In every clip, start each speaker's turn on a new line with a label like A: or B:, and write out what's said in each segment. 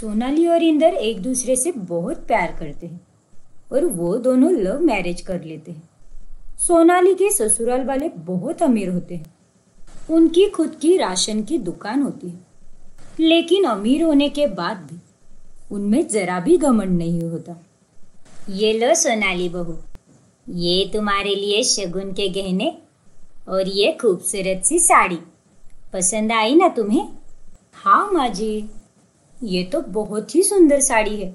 A: सोनाली और इंदर एक दूसरे से बहुत प्यार करते हैं और वो दोनों लव मैरिज कर लेते हैं सोनाली के ससुराल वाले बहुत अमीर होते हैं उनकी खुद की राशन की दुकान होती है लेकिन अमीर होने के बाद भी उनमें जरा भी घमंड नहीं होता ये लो सोनाली बहू ये तुम्हारे लिए शगुन के गहने और ये खूबसूरत सी साड़ी पसंद आई ना तुम्हें हाँ माँ जी ये तो बहुत ही सुंदर साड़ी है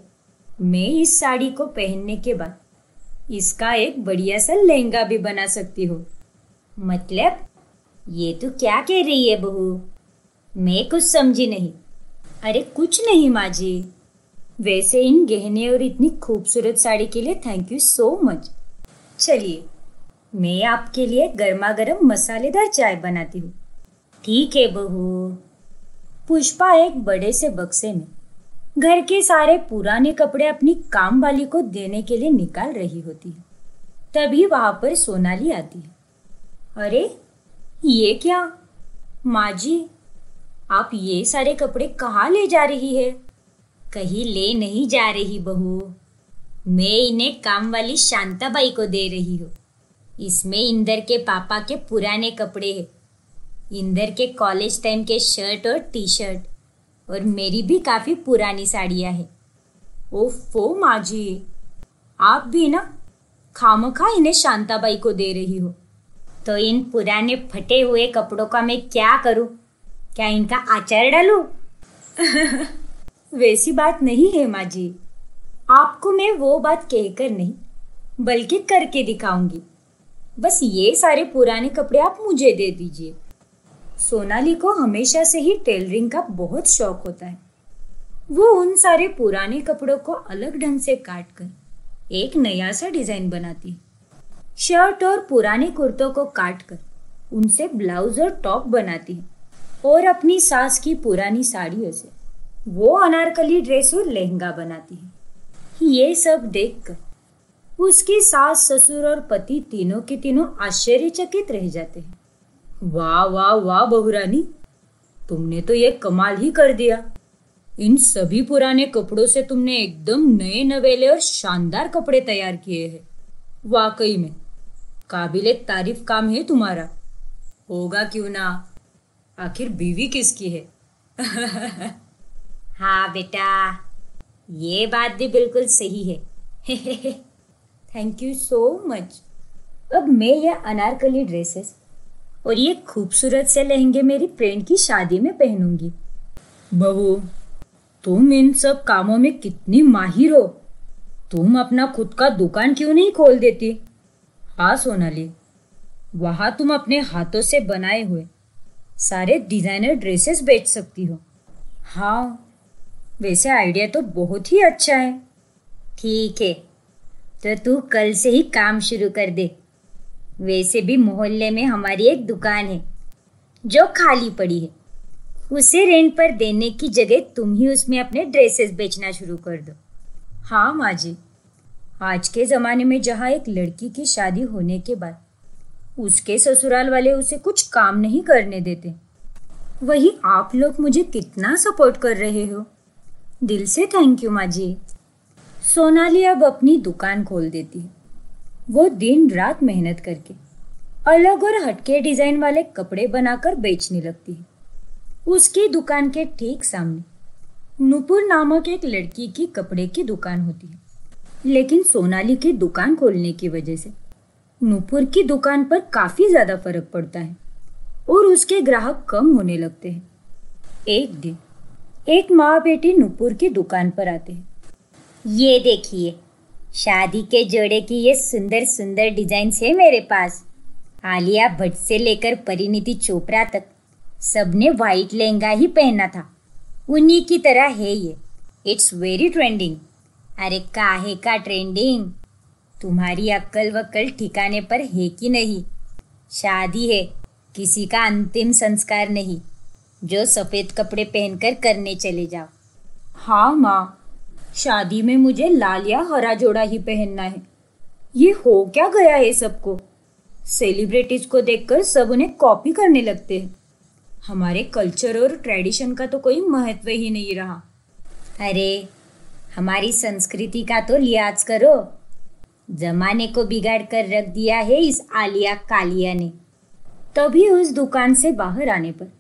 A: मैं इस साड़ी को पहनने के बाद इसका एक बढ़िया सा लहंगा भी बना सकती हूँ मतलब ये तो क्या कह रही है बहू मैं कुछ समझी नहीं अरे कुछ नहीं माँ जी वैसे इन गहने और इतनी खूबसूरत साड़ी के लिए थैंक यू सो मच चलिए मैं आपके लिए गर्मा गर्म मसालेदार चाय बनाती हूँ ठीक है बहू पुष्पा एक बड़े से बक्से में घर के सारे पुराने कपड़े अपनी काम वाली को देने के लिए निकाल रही होती है तभी वहां पर सोनाली आती है अरे ये क्या माँ जी आप ये सारे कपड़े कहाँ ले जा रही है कहीं ले नहीं जा रही बहू मैं इन्हें काम वाली शांताबाई को दे रही हूँ इसमें इंदर के पापा के पुराने कपड़े हैं इंदर के कॉलेज टाइम के शर्ट और टी शर्ट और मेरी भी काफ़ी पुरानी साड़ियाँ है ओ माँ जी आप भी ना खाम खा इन्हें शांताबाई को दे रही हो तो इन पुराने फटे हुए कपड़ों का मैं क्या करूं क्या इनका आचार डालू वैसी बात नहीं है माँ जी आपको मैं वो बात कहकर नहीं बल्कि करके दिखाऊंगी बस ये सारे पुराने कपड़े आप मुझे दे दीजिए सोनाली को हमेशा से ही टेलरिंग का बहुत शौक होता है वो उन सारे पुराने कपड़ों को अलग ढंग से काट कर एक नया सा डिजाइन बनाती शर्ट और पुराने कुर्तों को काट कर उनसे ब्लाउज और टॉप बनाती है और अपनी सास की पुरानी साड़ियों से वो अनारकली ड्रेस और लहंगा बनाती है ये सब देखकर उसकी सास ससुर और पति तीनों के तीनों आश्चर्यचकित रह जाते हैं वाह वाह वाह बहुरानी तुमने तो ये कमाल ही कर दिया इन सभी पुराने कपड़ों से तुमने एकदम नए नवेले और शानदार कपड़े तैयार किए हैं वाकई में काबिले तारीफ काम है तुम्हारा होगा क्यों ना आखिर बीवी किसकी है हाँ बेटा ये बात भी बिल्कुल सही है थैंक यू सो मच अब मैं यह अनारकली ड्रेसेस और ये खूबसूरत से लहंगे मेरी फ्रेंड की शादी में पहनूंगी बहू तुम इन सब कामों में कितनी माहिर हो तुम अपना खुद का दुकान क्यों नहीं खोल देती हाँ सोनाली वहाँ तुम अपने हाथों से बनाए हुए सारे डिज़ाइनर ड्रेसेस बेच सकती हो हाँ वैसे आइडिया तो बहुत ही अच्छा है ठीक है तो तू कल से ही काम शुरू कर दे वैसे भी मोहल्ले में हमारी एक दुकान है जो खाली पड़ी है उसे रेंट पर देने की जगह तुम ही उसमें अपने ड्रेसेस बेचना शुरू कर दो हाँ माँ जी आज के ज़माने में जहाँ एक लड़की की शादी होने के बाद उसके ससुराल वाले उसे कुछ काम नहीं करने देते वही आप लोग मुझे कितना सपोर्ट कर रहे हो दिल से थैंक यू माँ जी सोनाली अब अपनी दुकान खोल देती है वो दिन रात मेहनत करके अलग और हटके डिज़ाइन वाले कपड़े बनाकर बेचने लगती है उसकी दुकान के ठीक सामने नुपुर नामक एक लड़की की कपड़े की दुकान होती है लेकिन सोनाली की दुकान खोलने की वजह से नूपुर की दुकान पर काफ़ी ज़्यादा फर्क पड़ता है और उसके ग्राहक कम होने लगते हैं एक दिन एक माँ बेटी नुपुर की दुकान पर आते हैं ये देखिए शादी के जोड़े की ये सुंदर सुंदर डिजाइन्स है मेरे पास आलिया भट्ट से लेकर परिणीति चोपड़ा तक सबने वाइट लहंगा ही पहना था उन्हीं की तरह है ये इट्स वेरी ट्रेंडिंग अरे काहे का ट्रेंडिंग तुम्हारी अक्ल वक्कल ठिकाने पर है कि नहीं शादी है किसी का अंतिम संस्कार नहीं जो सफ़ेद कपड़े पहनकर करने चले जाओ हाँ माँ शादी में मुझे लाल या हरा जोड़ा ही पहनना है ये हो क्या गया है सबको सेलिब्रिटीज को देखकर सब उन्हें कॉपी करने लगते हैं हमारे कल्चर और ट्रेडिशन का तो कोई महत्व ही नहीं रहा अरे हमारी संस्कृति का तो लिहाज करो जमाने को बिगाड़ कर रख दिया है इस आलिया कालिया ने तभी उस दुकान से बाहर आने पर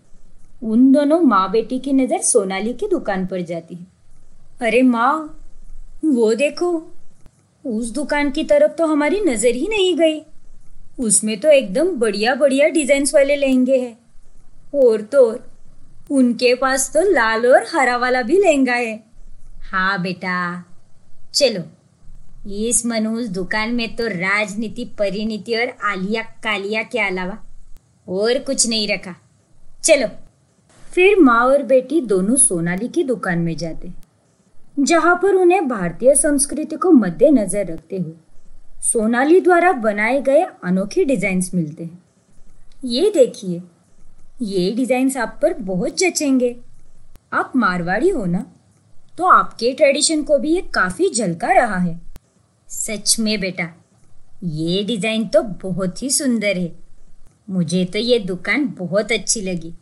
A: उन दोनों माँ बेटी की नज़र सोनाली की दुकान पर जाती है अरे माँ वो देखो उस दुकान की तरफ तो हमारी नज़र ही नहीं गई उसमें तो एकदम बढ़िया बढ़िया डिजाइन्स वाले लहंगे हैं और तो उनके पास तो लाल और हरा वाला भी लहंगा है हाँ बेटा चलो इस मनोज दुकान में तो राजनीति परिणीति और आलिया कालिया के अलावा और कुछ नहीं रखा चलो फिर माँ और बेटी दोनों सोनाली की दुकान में जाते जहां पर उन्हें भारतीय संस्कृति को मद्देनजर रखते हुए सोनाली द्वारा बनाए गए अनोखे डिजाइन्स मिलते हैं ये देखिए ये डिजाइन्स आप पर बहुत जचेंगे आप मारवाड़ी हो ना तो आपके ट्रेडिशन को भी ये काफ़ी झलका रहा है सच में बेटा ये डिज़ाइन तो बहुत ही सुंदर है मुझे तो ये दुकान बहुत अच्छी लगी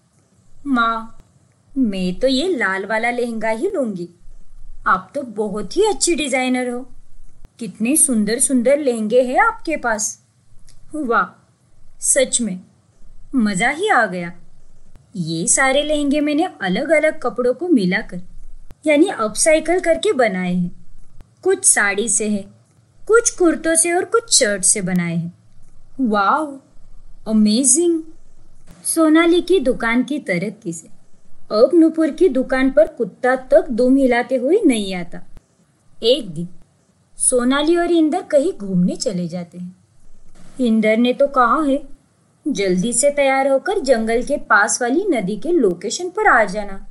A: माँ मैं तो ये लाल वाला लहंगा ही लूंगी आप तो बहुत ही अच्छी डिजाइनर हो कितने सुंदर सुंदर लहंगे हैं आपके पास वाह सच में मज़ा ही आ गया ये सारे लहंगे मैंने अलग अलग कपड़ों को मिलाकर यानी अपसाइकल करके बनाए हैं कुछ साड़ी से है कुछ कुर्तों से और कुछ शर्ट से बनाए हैं वाह अमेजिंग सोनाली की दुकान की तरक्की से अब नूपुर की दुकान पर कुत्ता तक दुम हिलाते हुए नहीं आता एक दिन सोनाली और इंदर कहीं घूमने चले जाते हैं इंदर ने तो कहा है जल्दी से तैयार होकर जंगल के पास वाली नदी के लोकेशन पर आ जाना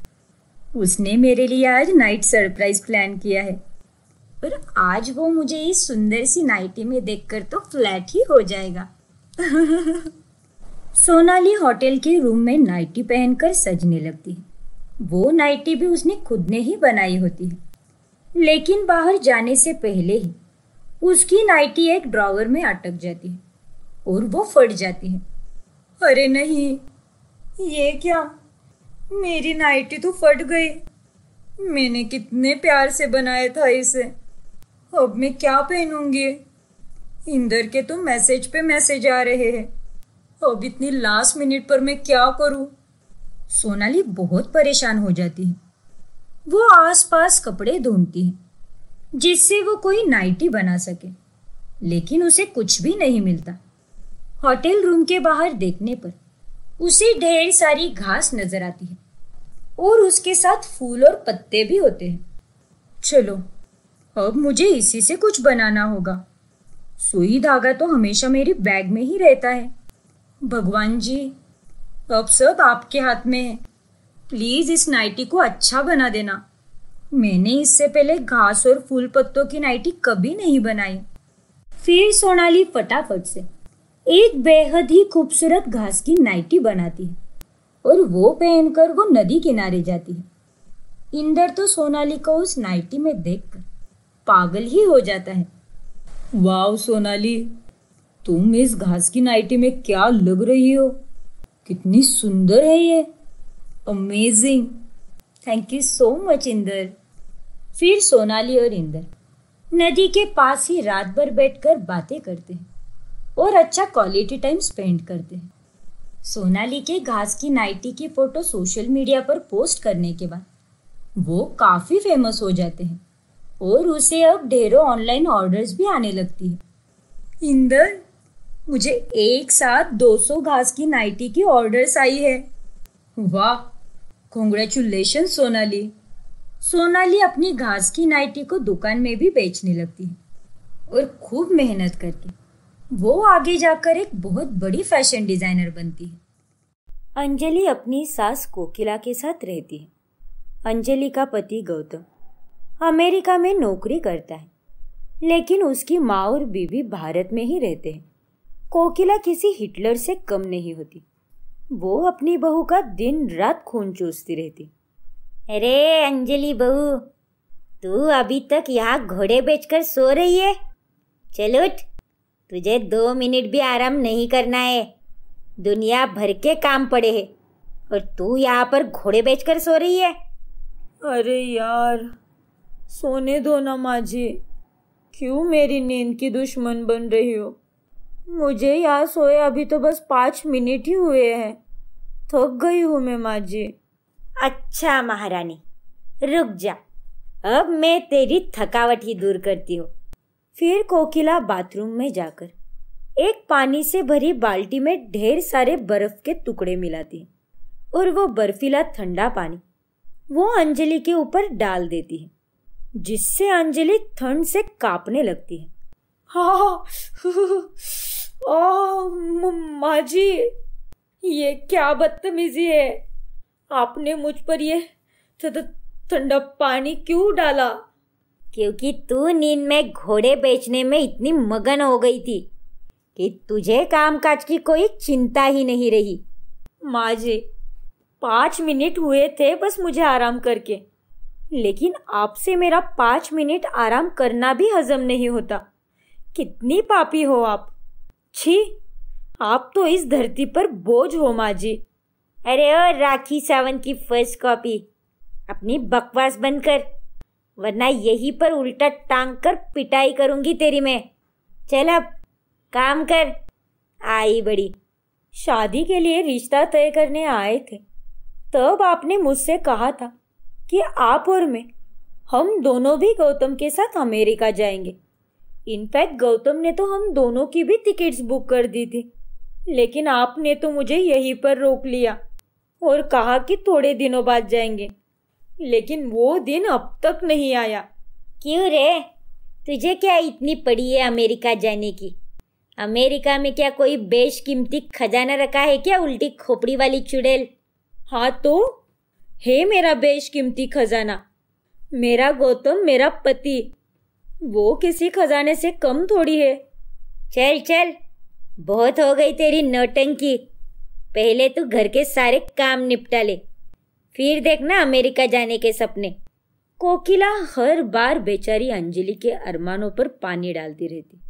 A: उसने मेरे लिए आज नाइट सरप्राइज प्लान किया है पर आज वो मुझे इस सुंदर सी नाइटी में देखकर तो फ्लैट ही हो जाएगा सोनाली होटल के रूम में नाइटी पहनकर सजने लगती है वो नाइटी भी उसने खुद ने ही बनाई होती है लेकिन बाहर जाने से पहले ही उसकी नाइटी एक ड्रॉवर में अटक जाती है और वो फट जाती है अरे नहीं ये क्या मेरी नाइटी तो फट गई मैंने कितने प्यार से बनाया था इसे अब मैं क्या पहनूंगी इंदर के तो मैसेज पे मैसेज आ रहे हैं अब इतनी लास्ट मिनट पर मैं क्या करूं सोनाली बहुत परेशान हो जाती है वो आसपास कपड़े ढूंढती है जिससे वो कोई नाइटी बना सके लेकिन उसे कुछ भी नहीं मिलता होटल रूम के बाहर देखने पर उसे ढेर सारी घास नजर आती है और उसके साथ फूल और पत्ते भी होते हैं चलो अब मुझे इसी से कुछ बनाना होगा सुई धागा तो हमेशा मेरी बैग में ही रहता है भगवान जी अब सब आपके हाथ में है प्लीज इस नाइटी को अच्छा बना देना मैंने इससे पहले घास और फूल पत्तों की नाइटी कभी नहीं बनाई फिर सोनाली फटाफट से एक बेहद ही खूबसूरत घास की नाइटी बनाती है और वो पहनकर वो नदी किनारे जाती है इंदर तो सोनाली को उस नाइटी में देख पागल ही हो जाता है वाव सोनाली तुम इस घास की नाइटी में क्या लग रही हो कितनी सुंदर है ये amazing thank you so much Inder फिर सोनाली और इंदर नदी के पास ही रात भर बैठकर बातें करते हैं और अच्छा क्वालिटी टाइम स्पेंड करते हैं सोनाली के घास की नाइटी की फोटो सोशल मीडिया पर पोस्ट करने के बाद वो काफ़ी फेमस हो जाते हैं और उसे अब ढेरों ऑनलाइन ऑर्डर्स भी आने लगती है इंदर मुझे एक साथ 200 घास की नाइटी की ऑर्डर्स आई है वाह कॉन्ग्रेचुलेशन सोनाली सोनाली अपनी घास की नाइटी को दुकान में भी बेचने लगती है और खूब मेहनत करती वो आगे जाकर एक बहुत बड़ी फैशन डिजाइनर बनती है अंजलि अपनी सास कोकिला के साथ रहती है अंजलि का पति गौतम अमेरिका में नौकरी करता है लेकिन उसकी माँ और बीवी भारत में ही रहते हैं कोकिला किसी हिटलर से कम नहीं होती वो अपनी बहू का दिन रात खून चूसती रहती अरे अंजलि बहू तू अभी तक यहाँ घोड़े बेचकर सो रही है चलो उठ तुझे दो मिनट भी आराम नहीं करना है दुनिया भर के काम पड़े है और तू यहाँ पर घोड़े बेचकर सो रही है अरे यार सोने दो ना माझी क्यों मेरी नींद की दुश्मन बन रही हो मुझे यहाँ सोए अभी तो बस पाँच मिनट ही हुए हैं थक गई हूँ मैं माँ जी अच्छा महारानी रुक जा अब मैं तेरी थकावट ही दूर करती हूँ फिर कोकिला बाथरूम में जाकर एक पानी से भरी बाल्टी में ढेर सारे बर्फ के टुकड़े मिलाती और वो बर्फीला ठंडा पानी वो अंजलि के ऊपर डाल देती है जिससे अंजलि ठंड से कांपने लगती है हाँ ओह मम्मा जी ये क्या बदतमीजी है आपने मुझ पर ये ठंडा पानी क्यों डाला क्योंकि तू नींद में घोड़े बेचने में इतनी मगन हो गई थी कि तुझे कामकाज की कोई चिंता ही नहीं रही माँ जी पाँच मिनट हुए थे बस मुझे आराम करके लेकिन आपसे मेरा पाँच मिनट आराम करना भी हजम नहीं होता कितनी पापी हो आप छी आप तो इस धरती पर बोझ हो माँ जी अरे ओ राखी सावन की फर्स्ट कॉपी अपनी बकवास बनकर वरना यहीं पर उल्टा टांग कर पिटाई करूंगी तेरी मैं चल अब काम कर आई बड़ी शादी के लिए रिश्ता तय करने आए थे तब आपने मुझसे कहा था कि आप और मैं हम दोनों भी गौतम के साथ अमेरिका जाएंगे इनफैक्ट गौतम ने तो हम दोनों की भी टिकट्स बुक कर दी थी लेकिन आपने तो मुझे यहीं पर रोक लिया और कहा कि थोड़े दिनों बाद जाएंगे लेकिन वो दिन अब तक नहीं आया क्यों रे तुझे क्या इतनी पड़ी है अमेरिका जाने की अमेरिका में क्या कोई बेशकीमती खजाना रखा है क्या उल्टी खोपड़ी वाली चुड़ैल हाँ तो है मेरा बेशकीमती खजाना मेरा गौतम मेरा पति वो किसी खजाने से कम थोड़ी है चल चल बहुत हो गई तेरी नौटंकी पहले तू घर के सारे काम निपटा ले फिर देखना अमेरिका जाने के सपने कोकिला हर बार बेचारी अंजलि के अरमानों पर पानी डालती रहती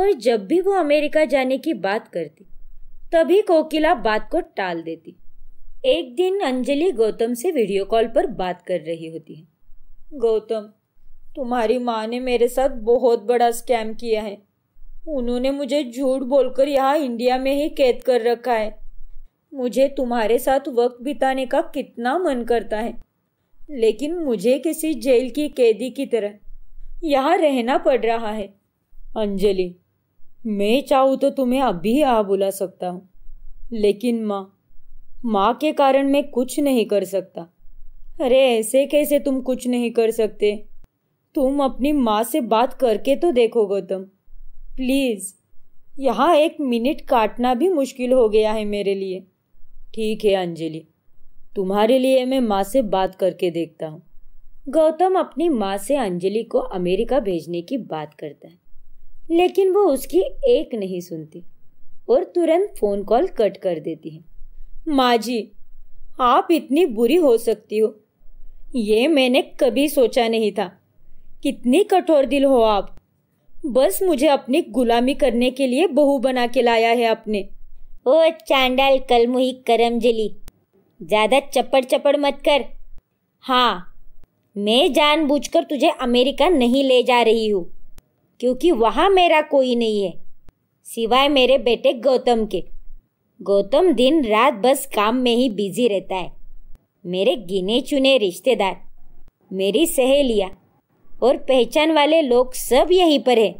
A: और जब भी वो अमेरिका जाने की बात करती तभी कोकिला बात को टाल देती एक दिन अंजलि गौतम से वीडियो कॉल पर बात कर रही होती है गौतम तुम्हारी माँ ने मेरे साथ बहुत बड़ा स्कैम किया है उन्होंने मुझे झूठ बोलकर यहाँ इंडिया में ही कैद कर रखा है मुझे तुम्हारे साथ वक्त बिताने का कितना मन करता है लेकिन मुझे किसी जेल की कैदी की तरह यहाँ रहना पड़ रहा है अंजलि मैं चाहूँ तो तुम्हें अभी यहाँ बुला सकता हूँ लेकिन माँ माँ के कारण मैं कुछ नहीं कर सकता अरे ऐसे कैसे तुम कुछ नहीं कर सकते तुम अपनी माँ से बात करके तो देखो गौतम प्लीज़ यहाँ एक मिनट काटना भी मुश्किल हो गया है मेरे लिए ठीक है अंजलि तुम्हारे लिए मैं माँ से बात करके देखता हूँ गौतम अपनी माँ से अंजलि को अमेरिका भेजने की बात करता है लेकिन वो उसकी एक नहीं सुनती और तुरंत फ़ोन कॉल कट कर देती है माँ जी आप इतनी बुरी हो सकती हो ये मैंने कभी सोचा नहीं था कितने कठोर दिल हो आप बस मुझे अपनी गुलामी करने के लिए बहू बना के लाया है आपने ओ चांडाल कलमुही जली ज़्यादा चपड़ चपड़ मत कर हाँ मैं जानबूझकर तुझे अमेरिका नहीं ले जा रही हूँ क्योंकि वहाँ मेरा कोई नहीं है सिवाय मेरे बेटे गौतम के गौतम दिन रात बस काम में ही बिजी रहता है मेरे गिने चुने रिश्तेदार मेरी सहेलियाँ और पहचान वाले लोग सब यहीं पर है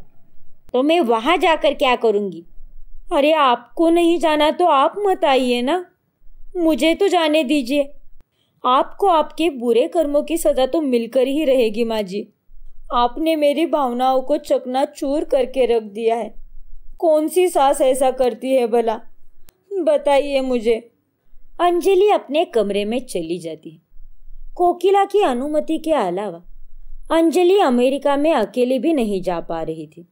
A: तो मैं वहाँ जाकर क्या करूँगी अरे आपको नहीं जाना तो आप मत आइए ना मुझे तो जाने दीजिए आपको आपके बुरे कर्मों की सज़ा तो मिलकर ही रहेगी माँ जी आपने मेरी भावनाओं को चकना चूर करके रख दिया है कौन सी सास ऐसा करती है भला बताइए मुझे अंजलि अपने कमरे में चली जाती है कोकिला की अनुमति के अलावा अंजलि अमेरिका में अकेली भी नहीं जा पा रही थी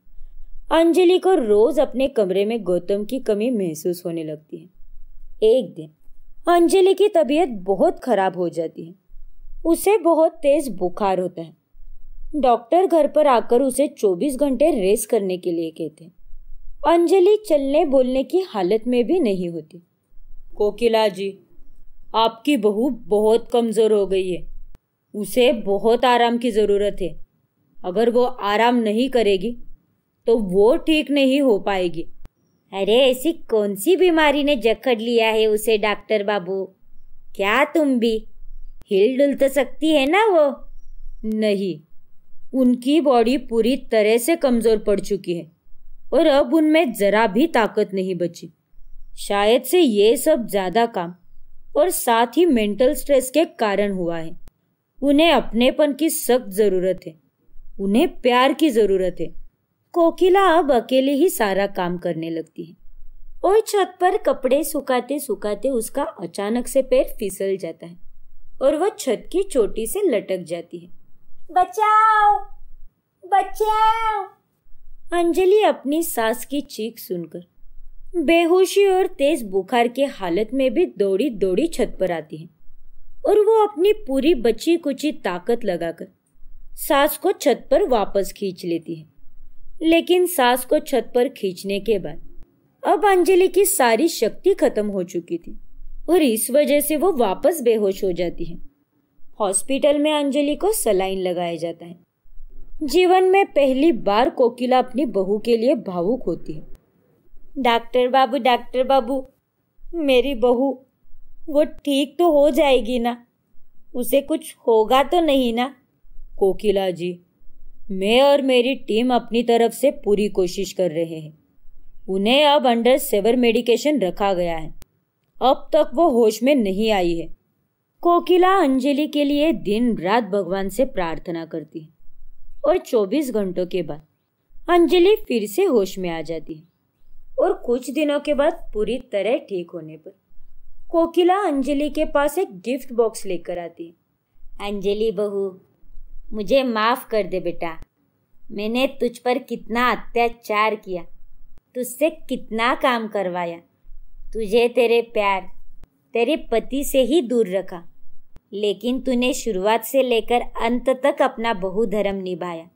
A: अंजलि को रोज अपने कमरे में गौतम की कमी महसूस होने लगती है एक दिन अंजलि की तबीयत बहुत खराब हो जाती है उसे बहुत तेज बुखार होता है डॉक्टर घर पर आकर उसे 24 घंटे रेस करने के लिए कहते हैं अंजलि चलने बोलने की हालत में भी नहीं होती कोकिला जी आपकी बहू बहुत कमज़ोर हो गई है उसे बहुत आराम की ज़रूरत है अगर वो आराम नहीं करेगी तो वो ठीक नहीं हो पाएगी अरे ऐसी कौन सी बीमारी ने जकड़ लिया है उसे डॉक्टर बाबू क्या तुम भी हिल डुल तो सकती है ना वो नहीं उनकी बॉडी पूरी तरह से कमज़ोर पड़ चुकी है और अब उनमें ज़रा भी ताकत नहीं बची शायद से ये सब ज़्यादा काम और साथ ही मेंटल स्ट्रेस के कारण हुआ है उन्हें अपनेपन की सख्त ज़रूरत है उन्हें प्यार की ज़रूरत है कोकिला अब अकेले ही सारा काम करने लगती है और छत पर कपड़े सुखाते सुखाते उसका अचानक से पैर फिसल जाता है और वह छत की चोटी से लटक जाती है बचाओ बचाओ अंजलि अपनी सास की चीख सुनकर बेहोशी और तेज बुखार के हालत में भी दौड़ी दौड़ी छत पर आती है और वो अपनी पूरी बची कुची ताकत लगाकर सास को छत पर वापस खींच लेती है लेकिन सास को छत पर खींचने के बाद अब अंजलि की सारी शक्ति खत्म हो चुकी थी और इस वजह से वो वापस बेहोश हो जाती है हॉस्पिटल में अंजलि को सलाइन लगाया जाता है जीवन में पहली बार कोकिला अपनी बहू के लिए भावुक होती है डॉक्टर बाबू डॉक्टर बाबू मेरी बहू वो ठीक तो हो जाएगी ना उसे कुछ होगा तो नहीं ना कोकिला जी मैं और मेरी टीम अपनी तरफ से पूरी कोशिश कर रहे हैं उन्हें अब अंडर सेवर मेडिकेशन रखा गया है अब तक वो होश में नहीं आई है कोकिला अंजलि के लिए दिन रात भगवान से प्रार्थना करती है और 24 घंटों के बाद अंजलि फिर से होश में आ जाती है और कुछ दिनों के बाद पूरी तरह ठीक होने पर कोकिला अंजलि के पास एक गिफ्ट बॉक्स लेकर आती अंजलि बहू मुझे माफ़ कर दे बेटा मैंने तुझ पर कितना अत्याचार किया तुझसे कितना काम करवाया तुझे तेरे प्यार तेरे पति से ही दूर रखा लेकिन तूने शुरुआत से लेकर अंत तक अपना बहुधर्म निभाया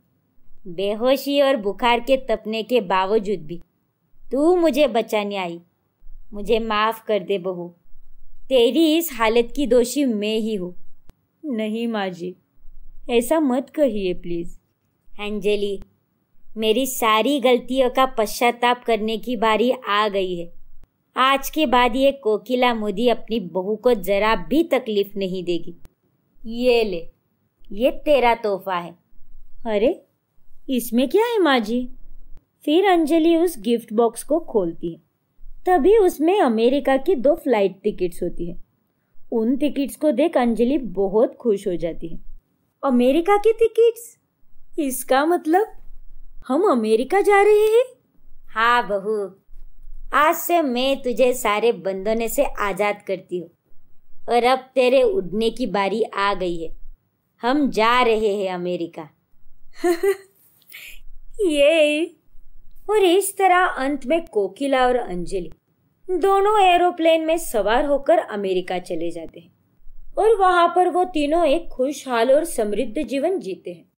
A: बेहोशी और बुखार के तपने के बावजूद भी तू मुझे बचाने आई मुझे माफ़ कर दे बहू तेरी इस हालत की दोषी मैं ही हूँ नहीं माँ जी ऐसा मत कहिए प्लीज़ अंजलि मेरी सारी गलतियों का पश्चाताप करने की बारी आ गई है आज के बाद ये कोकिला मोदी अपनी बहू को जरा भी तकलीफ नहीं देगी ये ले ये तेरा तोहफा है अरे इसमें क्या है माँ जी फिर अंजलि उस गिफ्ट बॉक्स को खोलती है तभी उसमें अमेरिका की दो फ्लाइट टिकट्स होती है उन टिकट्स को देख अंजलि बहुत खुश हो जाती है अमेरिका की टिकट्स इसका मतलब हम अमेरिका जा रहे हैं हाँ बहू आज से मैं तुझे सारे बंधने से आज़ाद करती हूँ और अब तेरे उड़ने की बारी आ गई है हम जा रहे हैं अमेरिका ये और इस तरह अंत में कोकिला और अंजलि दोनों एरोप्लेन में सवार होकर अमेरिका चले जाते हैं और वहां पर वो तीनों एक खुशहाल और समृद्ध जीवन जीते हैं